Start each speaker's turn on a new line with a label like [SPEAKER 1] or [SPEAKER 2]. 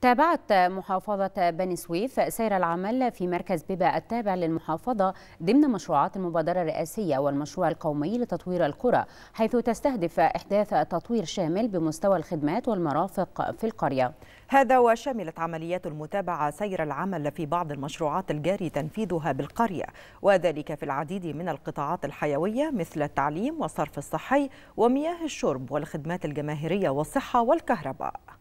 [SPEAKER 1] تابعت محافظة بني سويف سير العمل في مركز بيبا التابع للمحافظة ضمن مشروعات المبادرة الرئاسية والمشروع القومي لتطوير القرى حيث تستهدف إحداث تطوير شامل بمستوى الخدمات والمرافق في القرية
[SPEAKER 2] هذا وشملت عمليات المتابعة سير العمل في بعض المشروعات الجاري تنفيذها بالقرية وذلك في العديد من القطاعات الحيوية مثل التعليم والصرف الصحي ومياه الشرب والخدمات الجماهيرية والصحة والكهرباء